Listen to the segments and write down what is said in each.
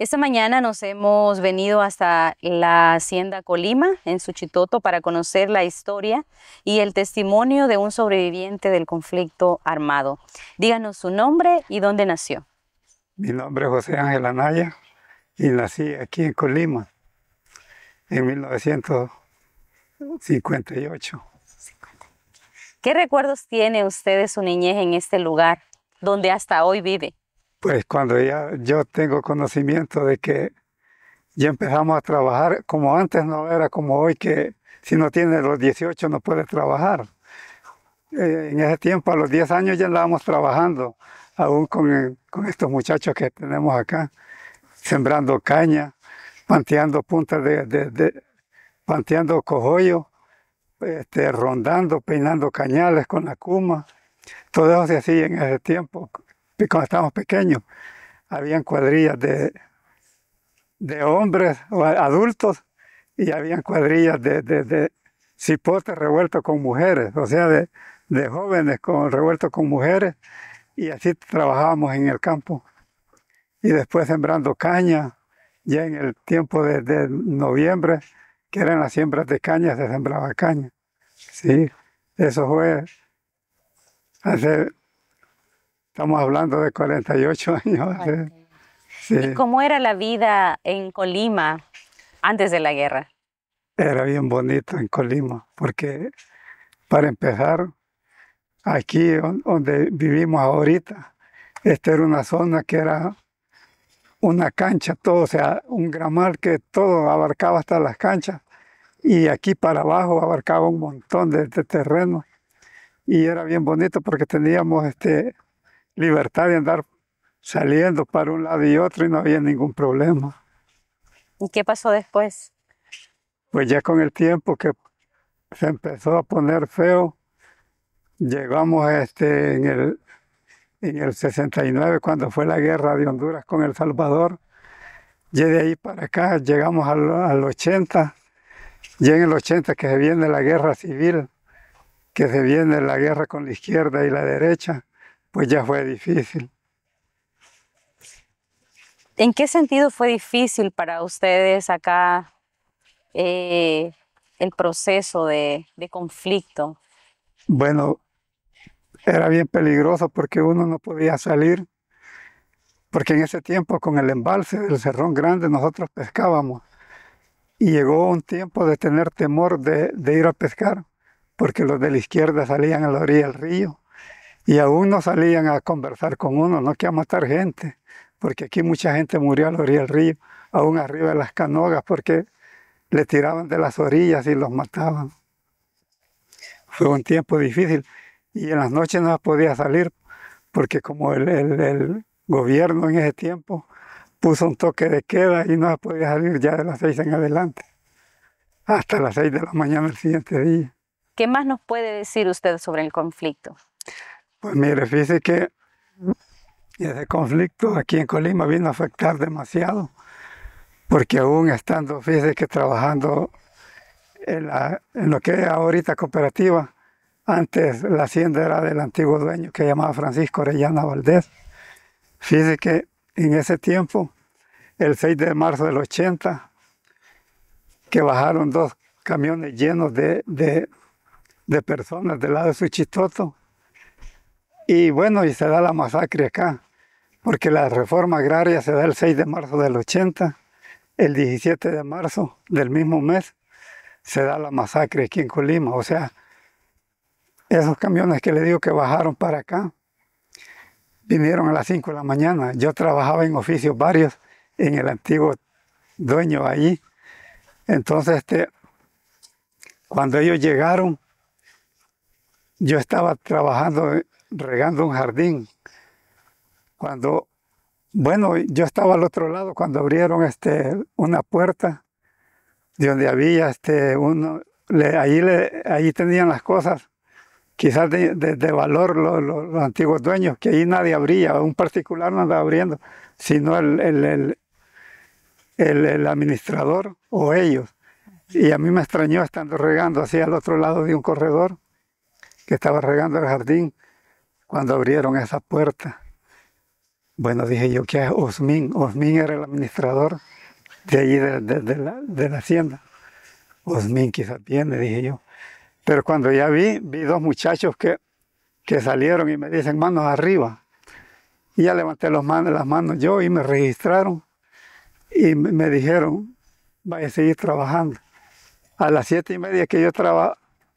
Esta mañana nos hemos venido hasta la hacienda Colima, en Suchitoto, para conocer la historia y el testimonio de un sobreviviente del conflicto armado. Díganos su nombre y dónde nació. Mi nombre es José Ángel Anaya y nací aquí en Colima en 1958. ¿Qué recuerdos tiene usted de su niñez en este lugar donde hasta hoy vive? pues cuando ya yo tengo conocimiento de que ya empezamos a trabajar como antes no era como hoy que si no tienes los 18 no puedes trabajar. Eh, en ese tiempo, a los 10 años ya andábamos trabajando, aún con, estos muchachos que tenemos acá, sembrando caña, panteando puntas de, panteando cojollo, este, rondando, peinando cañales con la cuma. Todo eso se hacía en ese tiempo cuando estábamos pequeños, habían cuadrillas de, de hombres o adultos y habían cuadrillas de, de, cipotes revueltos con mujeres, o sea, de, de jóvenes con, revueltos con mujeres, y así trabajábamos en el campo. Y después sembrando caña, ya en el tiempo de, noviembre, que eran las siembras de caña, se sembraba caña. Sí, eso fue hacer Estamos hablando de 48 años. ¿Y cómo era la vida en Colima antes de la guerra? Era bien bonito en Colima, porque para empezar, aquí donde vivimos ahorita, esta era una zona que era una cancha, todo, o sea, un gramal que todo abarcaba hasta las canchas. Y aquí para abajo abarcaba un montón de, de terreno. Y era bien bonito porque teníamos este, libertad de andar saliendo para un lado y otro y no había ningún problema. ¿Y qué pasó después? Pues ya con el tiempo que se empezó a poner feo, llegamos este, en, el, en el 69, cuando fue la guerra de Honduras con El Salvador, de ahí para acá llegamos al, al 80, y en el 80 que se viene la guerra civil, que se viene la guerra con la izquierda y la derecha, pues ya fue difícil. ¿En qué sentido fue difícil para ustedes acá eh, el proceso de, conflicto? Bueno, era bien peligroso porque uno no podía salir, porque en ese tiempo con el embalse del Cerrón Grande nosotros pescábamos y llegó un tiempo de tener temor de, de ir a pescar porque los de la izquierda salían a la orilla del río y aún no salían a conversar con uno, no que a matar gente, porque aquí mucha gente murió al la orilla río, aún arriba de las canogas, porque le tiraban de las orillas y los mataban. Fue un tiempo difícil y en las noches no podía salir, porque como el, gobierno en ese tiempo puso un toque de queda y no podía salir ya de las seis en adelante, hasta las seis de la mañana el siguiente día. ¿Qué más nos puede decir usted sobre el conflicto? Pues mire, fíjese que ese conflicto aquí en Colima vino a afectar demasiado, porque aún estando, fíjese que trabajando en, lo que es ahorita cooperativa, antes la hacienda era del antiguo dueño que llamaba Francisco Orellana Valdés. Fíjese que en ese tiempo, el 6 de marzo del 80, que bajaron dos camiones llenos de, de personas del lado de Suchitoto y bueno, y se da la masacre acá, porque la reforma agraria se da el 6 de marzo del 80, el 17 de marzo del mismo mes se da la masacre aquí en Colima, o sea, esos camiones que le digo que bajaron para acá, vinieron a las 5 de la mañana. Yo trabajaba en oficios varios en el antiguo dueño ahí. Entonces, este, cuando ellos llegaron, yo estaba trabajando regando un jardín. Cuando, bueno, yo estaba al otro lado cuando abrieron este, una puerta de donde había este, uno, ahí, tenían las cosas, quizás de, valor los, antiguos dueños, que ahí nadie abría, un particular no andaba abriendo, sino el, el, el, el, el administrador o ellos. Y a mí me extrañó estando regando así al otro lado de un corredor que estaba regando el jardín cuando abrieron esa puerta. Bueno, dije yo que es Osmin. Osmin era el administrador de allí, de, la, de la, hacienda. Osmin quizás viene, dije yo. Pero cuando ya vi, vi dos muchachos que, que salieron y me dicen manos arriba. Y ya levanté manos, las manos yo y me registraron y me, dijeron, vaya a seguir trabajando. A las siete y media que yo,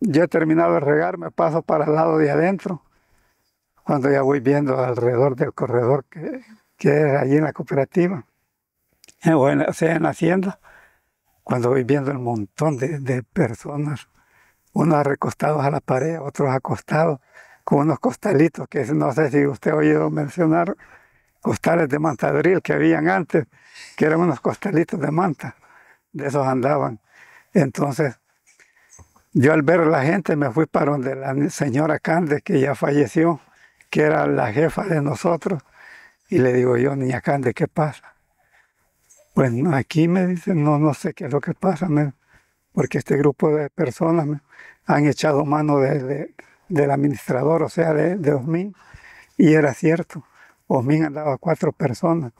yo he terminado de regar, me paso para el lado de adentro cuando ya voy viendo alrededor del corredor que, que allí en la cooperativa, eh, o, en, sea, en la hacienda, cuando voy viendo el montón de, de personas, unos recostados a la pared, otros acostados, con unos costalitos, que no sé si usted ha oído mencionar, costales de mantadril que habían antes, que eran unos costalitos de manta, de esos andaban. Entonces, yo al ver la gente me fui para donde la señora Cande, que ya falleció, que era la jefa de nosotros, y le digo yo, niña Cande, ¿qué pasa? Pues aquí me dicen, no, no sé qué es lo que pasa, porque este grupo de personas han echado mano del administrador, o sea, de, de Osmin, y era cierto, Osmin andaba cuatro personas,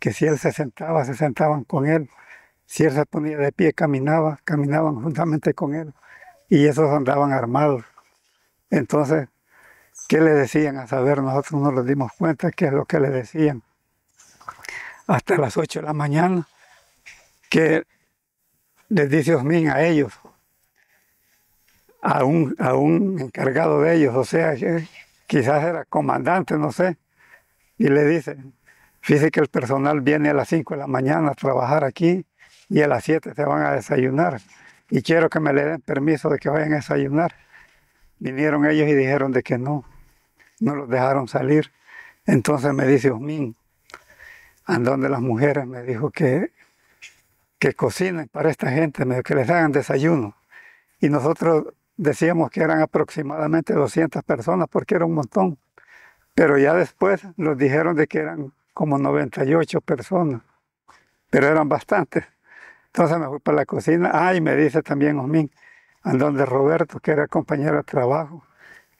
que si él se sentaba, se sentaban con él, si él se ponía de pie, caminaba, caminaban juntamente con él, y esos andaban armados. Entonces, qué le decían a saber, nosotros no nos dimos cuenta qué es lo que le decían. Hasta las 8 de la mañana, que les dice Osmin a ellos, a un, a un encargado de ellos, o sea, eh, quizás era comandante, no sé, y le dice, fíjese que el personal viene a las 5 de la mañana a trabajar aquí y a las 7 se van a desayunar y quiero que me le den permiso de que vayan a desayunar. Vinieron ellos y dijeron de que no, no los dejaron salir. Entonces me dice Osmin, andónde las mujeres, me dijo que, que cocinen para esta gente, que les hagan desayuno. Y nosotros decíamos que eran aproximadamente 200 personas porque era un montón. Pero ya después nos dijeron de que eran como 98 personas, pero eran bastantes. Entonces me fui para la cocina. ay ah, me dice también Osmin, andón de Roberto, que era compañero de trabajo,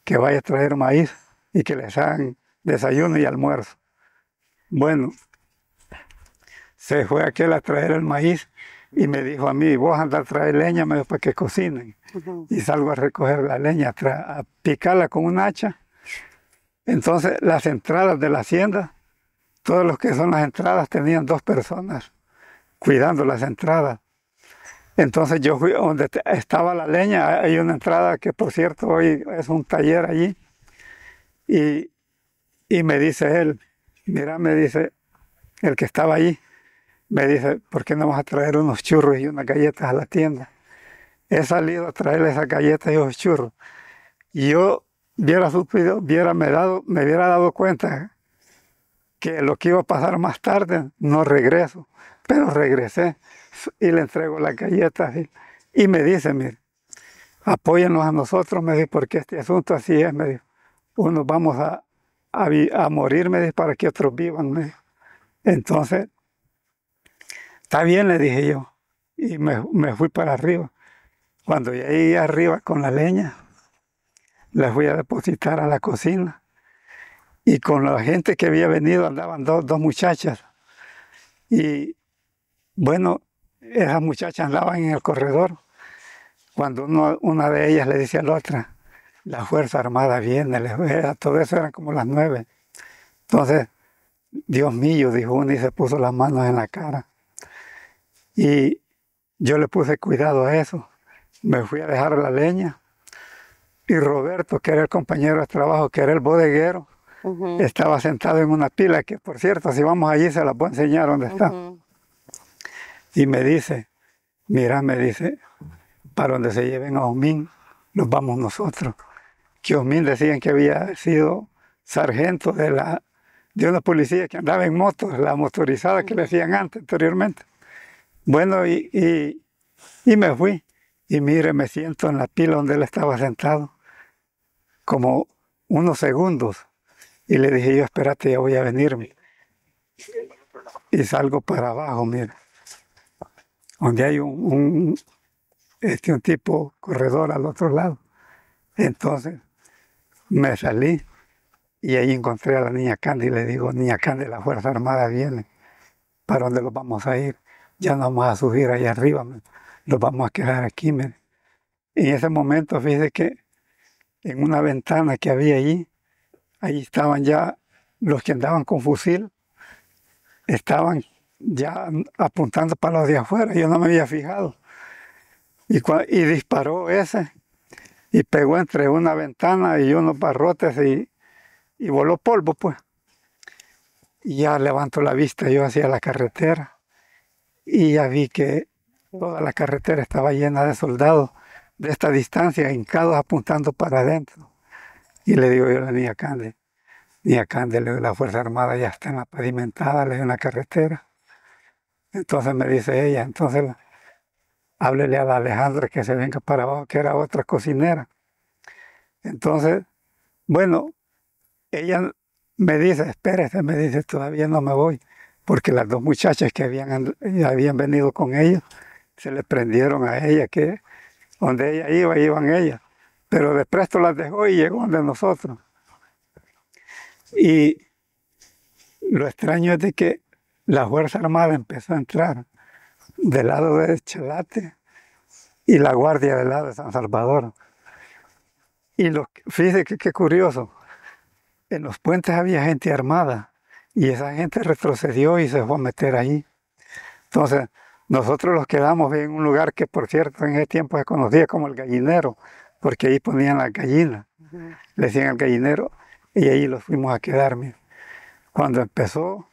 que vaya a traer maíz y que les hagan desayuno y almuerzo. Bueno, se fue aquel a traer el maíz y me dijo a mí, vos andás a traer leña me para que cocinen. Y salgo a recoger la leña, a, picarla con un hacha. Entonces las entradas de la hacienda, todos los que son las entradas tenían dos personas cuidando las entradas. Entonces yo fui donde estaba la leña, hay una entrada que por cierto hoy es un taller allí, y, me dice él, mira, me dice, el que estaba allí, me dice, ¿por qué no vas a traer unos churros y unas galletas a la tienda? He salido a traerle esas galletas y esos churros. Y yo hubiera sufrido, viera me, dado, me hubiera dado cuenta que lo que iba a pasar más tarde, no regreso. Pero regresé y le entrego las galletas y, me dice, mire, apóyennos a nosotros, me dice, porque este asunto así es, me dijo unos pues vamos a, a, morirme para que otros vivan. Entonces, está bien, le dije yo. Y me, fui para arriba. Cuando llegué arriba con la leña, la fui a depositar a la cocina. Y con la gente que había venido andaban dos, dos muchachas. Y bueno, esas muchachas andaban en el corredor. Cuando una de ellas le dice a la otra, la Fuerza Armada viene, les vea. todo eso eran como las nueve. Entonces, Dios mío, dijo uno y se puso las manos en la cara. Y yo le puse cuidado a eso. Me fui a dejar la leña. Y Roberto, que era el compañero de trabajo, que era el bodeguero, estaba sentado en una pila, que por cierto, si vamos allí se las voy a enseñar dónde está. Y me dice, mira, me dice, para donde se lleven a Omin nos vamos nosotros que Kiosmin decían que había sido sargento de, la, de una policía que andaba en motos, la motorizada que le hacían antes, anteriormente. Bueno, y, y, me fui. Y mire, me siento en la pila donde él estaba sentado, como unos segundos. Y le dije, yo espérate, ya voy a venirme. Y salgo para abajo, mire. Donde hay un, este, un tipo corredor al otro lado. Entonces, me salí y ahí encontré a la niña Candy y le digo, niña Candy, la Fuerza Armada viene, ¿para dónde los vamos a ir? Ya no vamos a subir ahí arriba, los vamos a quedar aquí. Me. Y en ese momento, fíjese que en una ventana que había allí, ahí estaban ya los que andaban con fusil, estaban ya apuntando para los de afuera, yo no me había fijado. Y, y disparó ese y pegó entre una ventana y unos barrotes y, voló polvo, pues. Y ya levanto la vista yo hacia la carretera y ya vi que toda la carretera estaba llena de soldados de esta distancia, hincados apuntando para adentro. Y le digo yo a la niña Cande, niña Cande, la Fuerza Armada ya está en la pavimentada, le dio una carretera. Entonces me dice ella, entonces háblele a la Alejandra que se venga para abajo, que era otra cocinera. Entonces, bueno, ella me dice, espérese, me dice, todavía no me voy, porque las dos muchachas que habían, habían venido con ellos, se les prendieron a ella, que donde ella iba, iban ellas. Pero de presto las dejó y llegó donde nosotros. Y lo extraño es de que la Fuerza Armada empezó a entrar del lado de Chalate y la guardia del lado de San Salvador. Y lo, fíjese qué curioso, en los puentes había gente armada y esa gente retrocedió y se fue a meter ahí. Entonces, nosotros los quedamos en un lugar que, por cierto, en ese tiempo se conocía como el gallinero, porque ahí ponían las gallinas, le decían al gallinero, y ahí los fuimos a quedar. Cuando empezó,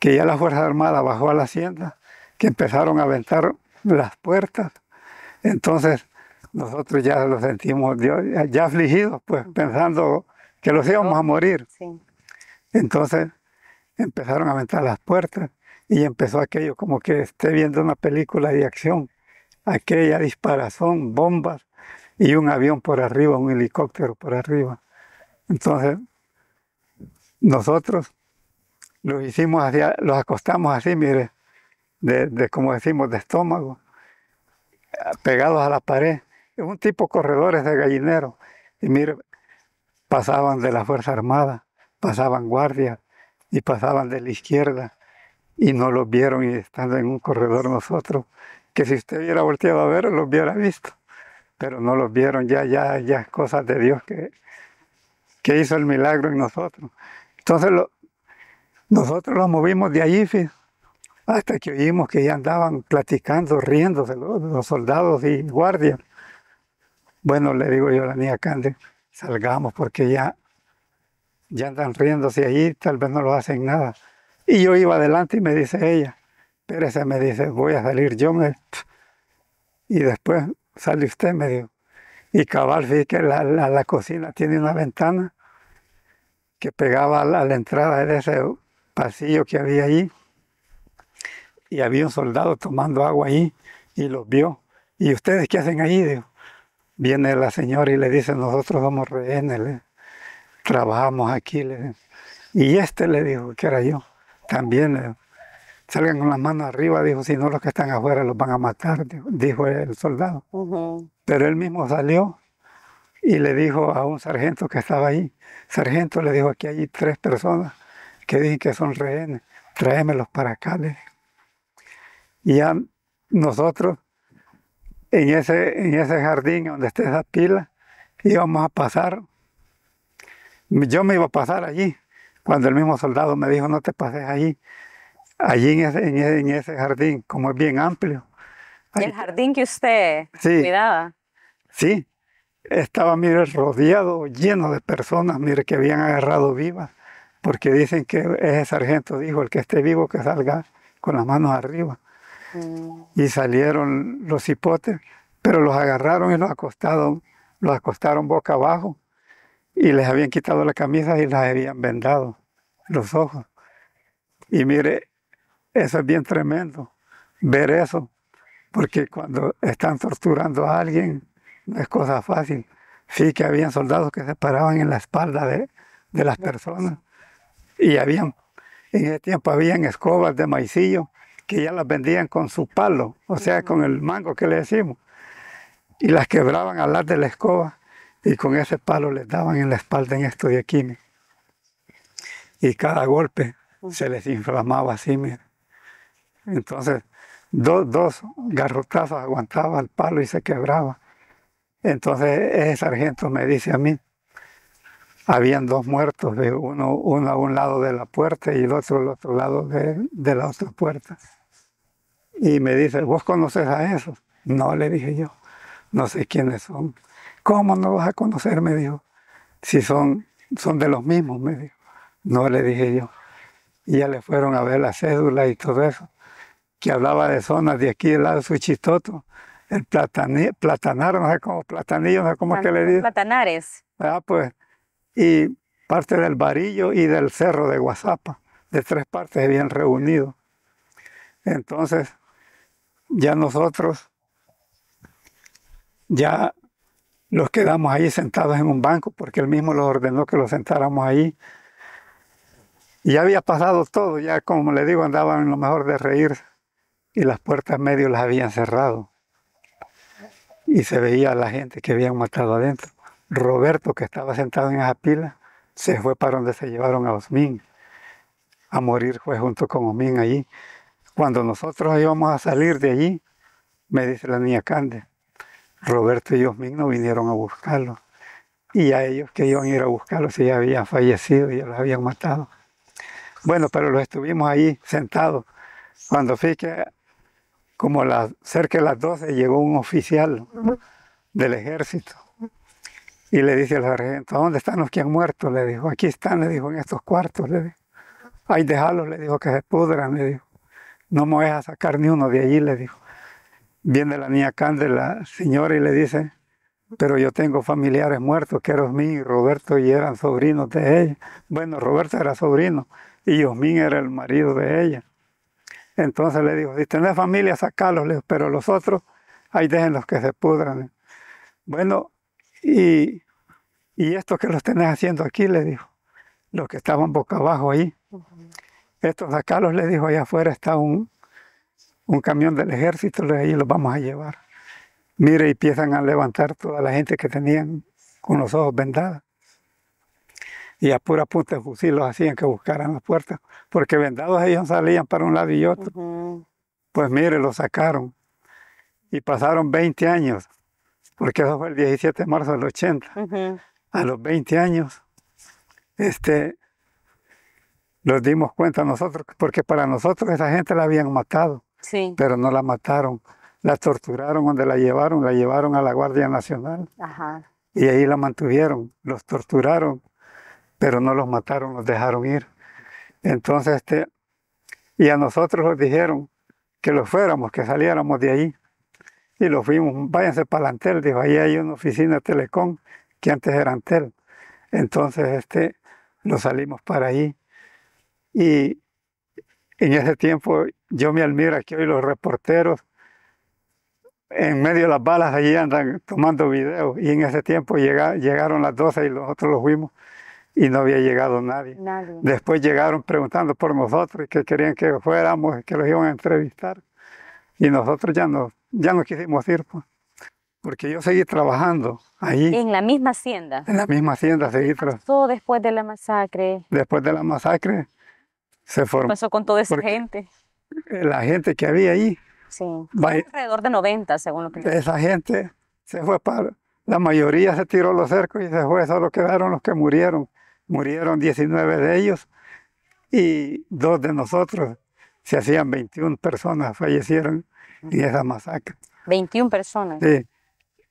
que ya la Fuerza Armada bajó a la hacienda, empezaron a aventar las puertas. Entonces nosotros ya lo sentimos ya, afligidos, pues pensando que los íbamos a morir. Entonces empezaron a aventar las puertas y empezó aquello como que esté viendo una película de acción. Aquella disparazón, bombas y un avión por arriba, un helicóptero por arriba. Entonces nosotros los hicimos hacia, los acostamos así, mire, de, como decimos, de estómago, pegados a la pared. un tipo corredores de gallinero. Y mire, pasaban de la Fuerza Armada, pasaban guardias y pasaban de la izquierda y no los vieron y estando en un corredor nosotros, que si usted hubiera volteado a ver, los hubiera visto, pero no los vieron, ya, ya, ya cosas de Dios que, que hizo el milagro en nosotros. Entonces nosotros los movimos de allí, hasta que oímos que ya andaban platicando, riéndose los, soldados y guardias. Bueno, le digo yo a la niña Cande, salgamos porque ya, ya andan riéndose allí, tal vez no lo hacen nada. Y yo iba adelante y me dice ella, Pérez me dice, voy a salir yo. Y después sale usted, me dijo. Y cabal, vi que la, cocina tiene una ventana que pegaba a la, a la entrada de ese pasillo que había allí y había un soldado tomando agua ahí y los vio. ¿Y ustedes qué hacen ahí? Viene la señora y le dice, nosotros somos rehenes, trabajamos aquí. y este le dijo, que era yo, también le, salgan con las manos arriba, dijo, si no los que están afuera los van a matar, dijo, el soldado. Pero él mismo salió y le dijo a un sargento que estaba ahí, sargento le dijo, aquí hay tres personas que dicen que son rehenes, tráemelos para acá. Le y ya nosotros, en ese, en ese jardín donde está esa pila, íbamos a pasar. Yo me iba a pasar allí, cuando el mismo soldado me dijo, no te pases allí. Allí en ese, en ese, jardín, como es bien amplio. el jardín que usted sí, cuidaba? Sí, estaba, mire, rodeado, lleno de personas, mire, que habían agarrado vivas, porque dicen que ese sargento dijo, el que esté vivo que salga con las manos arriba y salieron los hipotes, pero los agarraron y los acostaron, los acostaron boca abajo y les habían quitado la camisa y las habían vendado los ojos. Y mire, eso es bien tremendo, ver eso, porque cuando están torturando a alguien no es cosa fácil. Sí que habían soldados que se paraban en la espalda de, las personas y habían, en ese tiempo habían escobas de maicillo que ya las vendían con su palo, o sea, con el mango que le decimos. Y las quebraban al lado de la escoba y con ese palo les daban en la espalda en esto de aquí. Y cada golpe se les inflamaba así, mira. Entonces, dos, dos garrotazos aguantaba el palo y se quebraba. Entonces, ese sargento me dice a mí, habían dos muertos, de uno, uno a un lado de la puerta y el otro al otro lado de, de la otra puerta. Y me dice, ¿vos conoces a esos? No, le dije yo, no sé quiénes son. ¿Cómo no vas a conocer? Me dijo, si son, son de los mismos, me dijo. No, le dije yo. Y ya le fueron a ver la cédula y todo eso, que hablaba de zonas de aquí, del lado de Suchitoto, el platanar, no sé cómo, platanillo, no sé cómo es que le dije Platanares. Ah, pues y parte del Varillo y del Cerro de Guazapa. De tres partes habían reunido. Entonces, ya nosotros, ya los quedamos ahí sentados en un banco, porque él mismo los ordenó que los sentáramos ahí. Y ya había pasado todo, ya como le digo, andaban en lo mejor de reír y las puertas medio las habían cerrado. Y se veía a la gente que habían matado adentro. Roberto, que estaba sentado en esa pila, se fue para donde se llevaron a Osmín, a morir fue junto con Osmín allí. Cuando nosotros íbamos a salir de allí, me dice la niña Cande, Roberto y Osmín no vinieron a buscarlo. Y a ellos que iban a ir a buscarlo si ya habían fallecido, ya los habían matado. Bueno, pero lo estuvimos ahí sentados. Cuando fui que como cerca de las 12 llegó un oficial del ejército y le dice al sargento, ¿dónde están los que han muerto? Le dijo, aquí están, le dijo, en estos cuartos, le dijo. Ahí dejalos, le dijo, que se pudran, le dijo. No me voy a sacar ni uno de allí, le dijo. Viene la niña Cande, la señora, y le dice, pero yo tengo familiares muertos, que Osmín y Roberto y eran sobrinos de ella. Bueno, Roberto era sobrino y Yosmin era el marido de ella. Entonces le dijo, si tenés familia, sacalos, pero los otros, ahí déjenlos, que se pudran. Bueno, y, esto que los tenés haciendo aquí, le dijo, los que estaban boca abajo ahí, estos acá los le dijo, allá afuera está un, un camión del ejército, ahí los vamos a llevar. Mire, y empiezan a levantar toda la gente que tenían con los ojos vendados. Y a pura punta de fusil los hacían que buscaran las puertas, porque vendados ellos salían para un lado y otro. Pues mire, los sacaron. Y pasaron 20 años porque eso fue el 17 de marzo del 80. A los 20 años, este, nos dimos cuenta nosotros, porque para nosotros esa gente la habían matado, pero no la mataron. La torturaron donde la llevaron, la llevaron a la Guardia Nacional. Y ahí la mantuvieron, los torturaron, pero no los mataron, los dejaron ir. Entonces, este, y a nosotros nos dijeron que los fuéramos, que saliéramos de ahí y los fuimos, váyanse para Antel, dijo, ahí hay una oficina Telecom, que antes era Antel. Entonces, este, nos salimos para ahí. Y en ese tiempo yo me admiro que hoy los reporteros en medio de las balas allí andan tomando videos y en ese tiempo llega, llegaron las 12 y nosotros los fuimos y no había llegado nadie. nadie. Después llegaron preguntando por nosotros y que querían que fuéramos, que los iban a entrevistar y nosotros ya nos ya no quisimos ir, pues, porque yo seguí trabajando ahí. ¿En la misma hacienda? En la misma hacienda seguí ¿Todo después de la masacre? Después de la masacre se formó. ¿Qué pasó con toda esa gente? Eh, la gente que había ahí. Sí, va, alrededor de 90 según lo que... Esa gente se fue para... La mayoría se tiró los cercos y se fue, solo quedaron los que murieron. Murieron 19 de ellos y dos de nosotros. Se hacían 21 personas, fallecieron y esa masacre. 21 personas. Sí.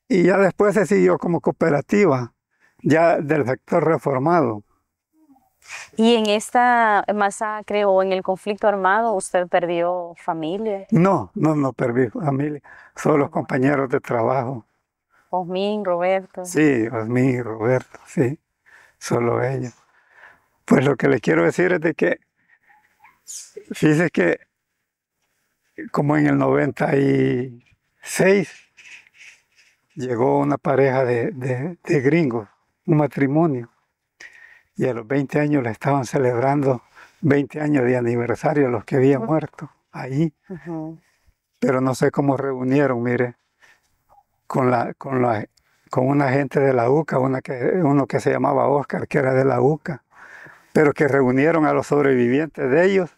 Y ya después se siguió como cooperativa, ya del sector reformado. ¿Y en esta masacre o en el conflicto armado usted perdió familia? No, no, no perdí familia, solo los compañeros de trabajo. Osmin, Roberto. Sí, Osmin Roberto, sí, solo ellos. Pues lo que les quiero decir es de que, fíjese que como en el 96, llegó una pareja de, gringos, un matrimonio, y a los 20 años le estaban celebrando 20 años de aniversario a los que habían muerto ahí. Pero no sé cómo reunieron, mire, con, la, con, la, con una gente de la UCA, que, uno que se llamaba Oscar, que era de la UCA, pero que reunieron a los sobrevivientes de ellos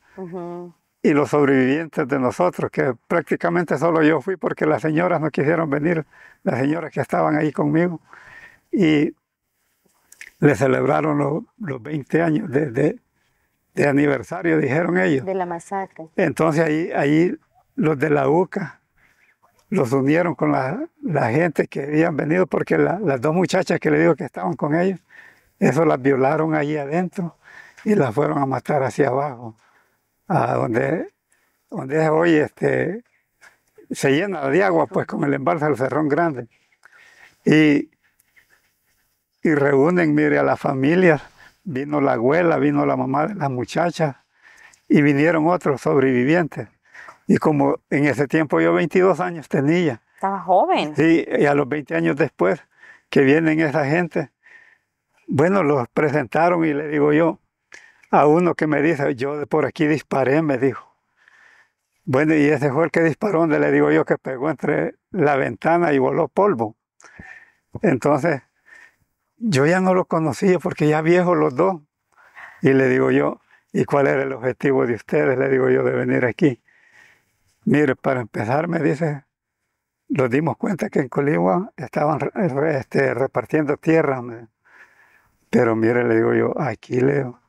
y los sobrevivientes de nosotros, que prácticamente solo yo fui porque las señoras no quisieron venir, las señoras que estaban ahí conmigo, y le celebraron los, 20 años de, de, aniversario, dijeron ellos. De la masacre. Entonces ahí, ahí los de la UCA los unieron con la, la gente que habían venido, porque las dos muchachas que le digo que estaban con ellos, eso las violaron ahí adentro y las fueron a matar hacia abajo a donde, donde hoy este, se llena de agua, pues con el embalse del Cerrón Grande. Y, y reúnen, mire, a las familias. Vino la abuela, vino la mamá las muchachas y vinieron otros sobrevivientes. Y como en ese tiempo yo 22 años tenía. Estaba joven. Sí, y a los 20 años después que vienen esa gente, bueno, los presentaron y le digo yo, a uno que me dice, yo por aquí disparé, me dijo. Bueno, y ese fue el que disparó, donde le digo yo que pegó entre la ventana y voló polvo. Entonces, yo ya no lo conocía porque ya viejos los dos. Y le digo yo, ¿y cuál era el objetivo de ustedes? Le digo yo de venir aquí. Mire, para empezar, me dice, nos dimos cuenta que en Colima estaban este, repartiendo tierra. Pero mire, le digo yo, aquí leo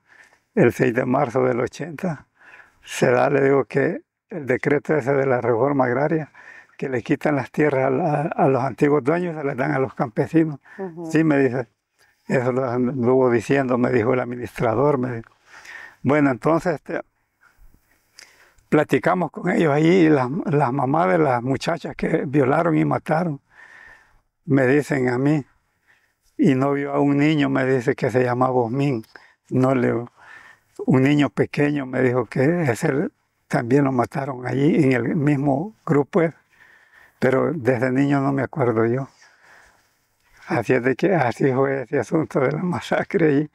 el 6 de marzo del 80, se da, le digo, que el decreto ese de la reforma agraria, que le quitan las tierras a, los antiguos dueños, se las dan a los campesinos. Sí, me dice, eso lo anduvo diciendo, me dijo el administrador, Bueno, entonces este, platicamos con ellos ahí, las, las mamás de las muchachas que violaron y mataron, me dicen a mí, y no vio a un niño, me dice que se llama Bosmin. No le un niño pequeño me dijo que ese también lo mataron allí en el mismo grupo, pues. pero desde niño no me acuerdo yo. Así es de que así fue ese asunto de la masacre y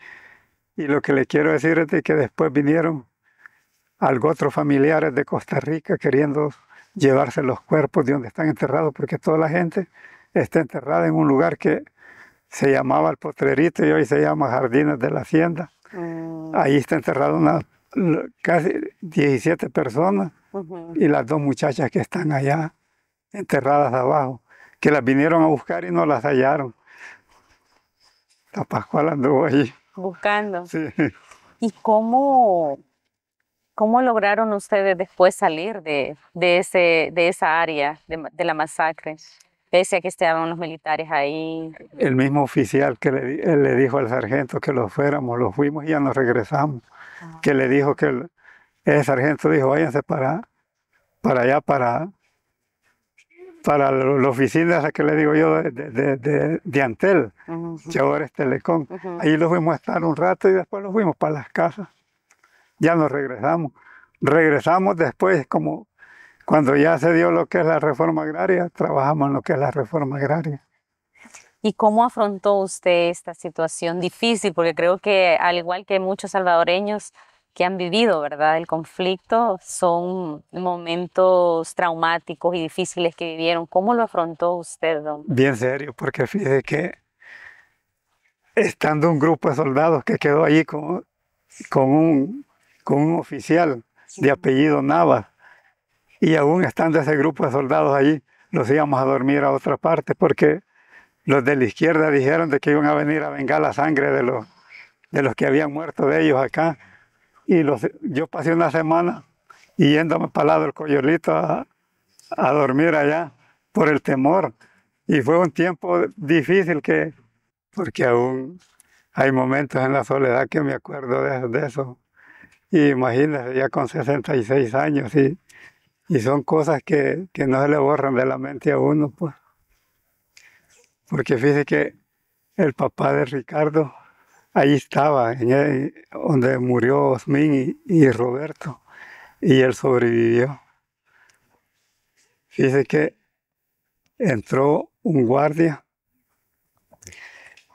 Y lo que le quiero decir es que después vinieron algo otros familiares de Costa Rica queriendo llevarse los cuerpos de donde están enterrados, porque toda la gente está enterrada en un lugar que se llamaba el Potrerito y hoy se llama Jardines de la Hacienda Ah. Ahí está enterrado casi 17 personas y las dos muchachas que están allá enterradas abajo, que las vinieron a buscar y no las hallaron. La Pascual anduvo ahí. Buscando. ¿Y cómo, cómo lograron ustedes después salir de, ese, de esa área de la masacre? pese a que estaban los militares ahí. El mismo oficial que le, dijo al sargento que lo fuéramos, lo fuimos y ya nos regresamos, ah. que le dijo que el, sargento dijo, váyanse para, para allá, para, para la oficina esa que le digo yo de, de, Antel, que ahora Telecom. Ahí lo fuimos a estar un rato y después los fuimos para las casas. Ya nos regresamos. Regresamos después como cuando ya se dio lo que es la reforma agraria, trabajamos en lo que es la reforma agraria. ¿Y cómo afrontó usted esta situación difícil? Porque creo que al igual que muchos salvadoreños que han vivido, ¿verdad? El conflicto son momentos traumáticos y difíciles que vivieron. ¿Cómo lo afrontó usted, don? Bien serio, porque fíjese que estando un grupo de soldados que quedó allí con, con, un, con un oficial de apellido Navas, y aún estando ese grupo de soldados allí, los íbamos a dormir a otra parte porque los de la izquierda dijeron de que iban a venir a vengar la sangre de los, de los que habían muerto de ellos acá. Y los, yo pasé una semana yéndome para lado del Coyolito a, dormir allá por el temor. Y fue un tiempo difícil que, porque aún hay momentos en la soledad que me acuerdo de, eso. Y imagínense, ya con 66 años y y son cosas que, no se le borran de la mente a uno, pues. Porque fíjese que el papá de Ricardo, ahí estaba, donde murió Osmin y, Roberto, y él sobrevivió. Fíjese que entró un guardia,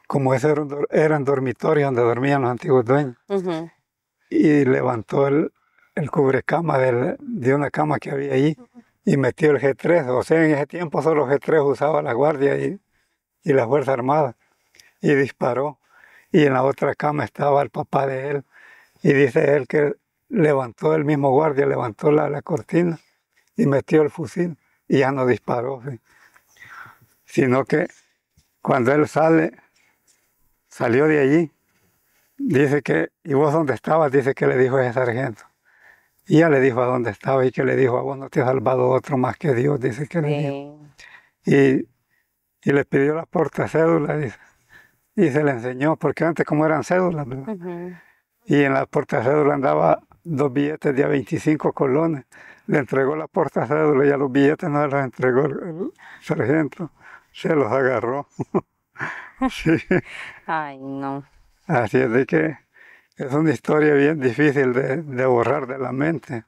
como ese eran, dormitorios donde dormían los antiguos dueños, y levantó el, el cubrecama del, de una cama que había allí y metió el G3. O sea, en ese tiempo solo G3 usaba la Guardia y, y la Fuerza Armada. Y disparó. Y en la otra cama estaba el papá de él. Y dice él que levantó el mismo guardia, levantó la, cortina y metió el fusil. Y ya no disparó. Sino que cuando él sale, salió de allí. Dice que, ¿y vos dónde estabas? Dice que le dijo ese sargento. Y ya le dijo a dónde estaba y que le dijo, a vos no te has salvado otro más que Dios, dice que le Y, le pidió la puerta cédula Y se le enseñó, porque antes como eran cédulas, ¿verdad? Y en la cédula andaba dos billetes de 25 colones. Le entregó la cédula y a los billetes no los entregó el sargento. Se los agarró. sí. Ay, no. Así es de que es una historia bien difícil de, borrar de la mente.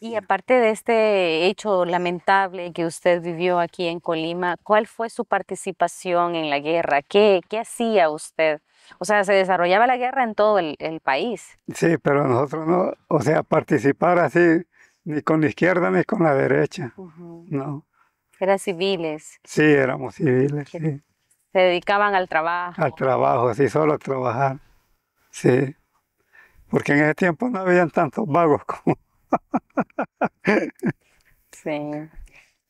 Y aparte de este hecho lamentable que usted vivió aquí en Colima, ¿cuál fue su participación en la guerra? ¿Qué, hacía usted? O sea, se desarrollaba la guerra en todo el, país. Sí, pero nosotros no, o sea, participar así, ni con la izquierda ni con la derecha, ¿no? Eran civiles. Sí, éramos civiles, Se dedicaban al trabajo. Al trabajo, sí, solo a trabajar. Sí, porque en ese tiempo no habían tantos vagos como... sí.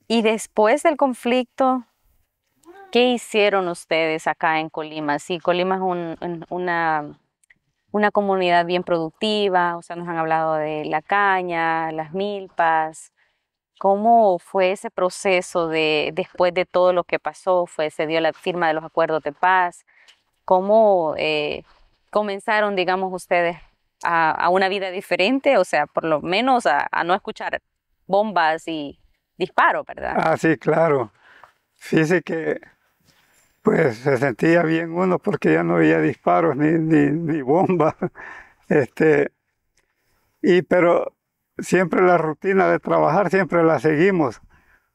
Y después del conflicto, ¿qué hicieron ustedes acá en Colima? Sí, Colima es una, una comunidad bien productiva, o sea, nos han hablado de la caña, las milpas. ¿Cómo fue ese proceso de, después de todo lo que pasó? Fue, se dio la firma de los acuerdos de paz. ¿Cómo eh, comenzaron, digamos, ustedes a, una vida diferente? O sea, por lo menos a, no escuchar bombas y disparos, ¿verdad? Ah, sí, claro. Fíjese que pues se sentía bien uno porque ya no había disparos ni, ni, ni bombas. Este, y pero siempre la rutina de trabajar, siempre la seguimos.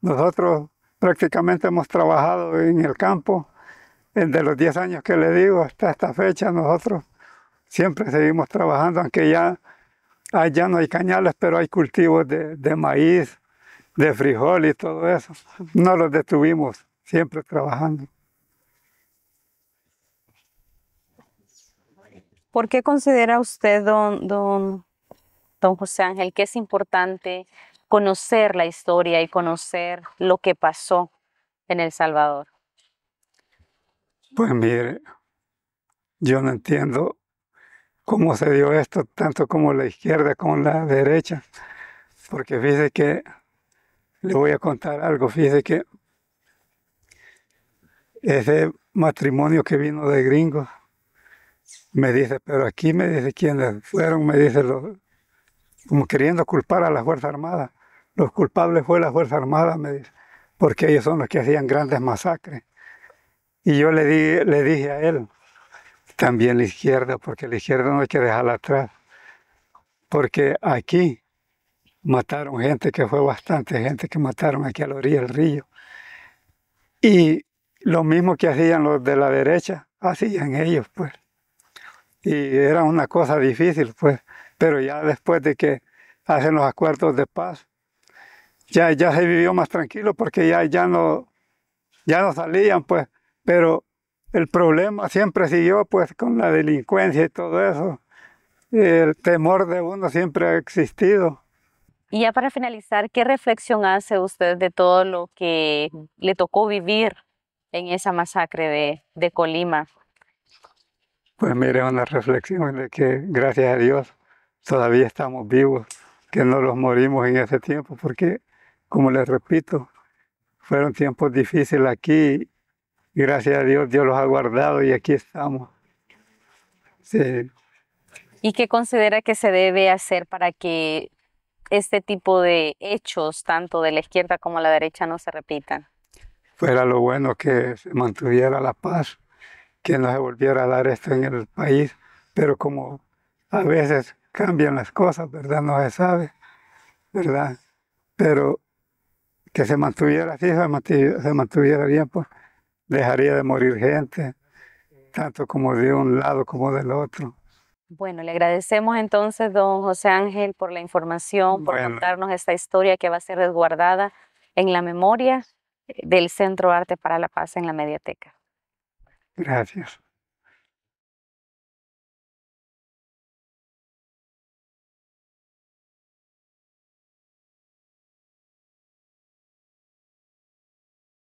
Nosotros prácticamente hemos trabajado en el campo desde los 10 años que le digo hasta esta fecha nosotros siempre seguimos trabajando, aunque ya, ya no hay cañales, pero hay cultivos de, maíz, de frijol y todo eso. No los detuvimos, siempre trabajando. ¿Por qué considera usted, don, don, don José Ángel, que es importante conocer la historia y conocer lo que pasó en El Salvador? Pues mire, yo no entiendo cómo se dio esto, tanto como la izquierda como la derecha, porque fíjese que, le voy a contar algo, fíjese que ese matrimonio que vino de gringos, me dice, pero aquí me dice quiénes fueron, me dice, los, como queriendo culpar a la Fuerza Armada. Los culpables fue la Fuerza Armada, me dice, porque ellos son los que hacían grandes masacres. Y yo le, di, le dije a él, también la izquierda, porque la izquierda no hay que dejarla atrás. Porque aquí mataron gente, que fue bastante gente que mataron aquí a la orilla del río. Y lo mismo que hacían los de la derecha, hacían ellos, pues. Y era una cosa difícil, pues. Pero ya después de que hacen los acuerdos de paz, ya, ya se vivió más tranquilo porque ya, ya, no, ya no salían, pues pero el problema siempre siguió pues con la delincuencia y todo eso. El temor de uno siempre ha existido. Y ya para finalizar, ¿qué reflexión hace usted de todo lo que le tocó vivir en esa masacre de, de Colima? Pues mire, una reflexión de que gracias a Dios todavía estamos vivos, que no los morimos en ese tiempo, porque como les repito, fueron tiempos difíciles aquí gracias a Dios, Dios los ha guardado y aquí estamos. ¿Y qué considera que se debe hacer para que este tipo de hechos, tanto de la izquierda como de la derecha, no se repitan? Fuera lo bueno que se mantuviera la paz, que no se volviera a dar esto en el país, pero como a veces cambian las cosas, ¿verdad? No se sabe, ¿verdad? Pero que se mantuviera así, se mantuviera, se mantuviera bien, pues, dejaría de morir gente, tanto como de un lado como del otro. Bueno, le agradecemos entonces, don José Ángel, por la información, por contarnos esta historia que va a ser resguardada en la memoria del Centro Arte para la Paz en la Mediateca. Gracias.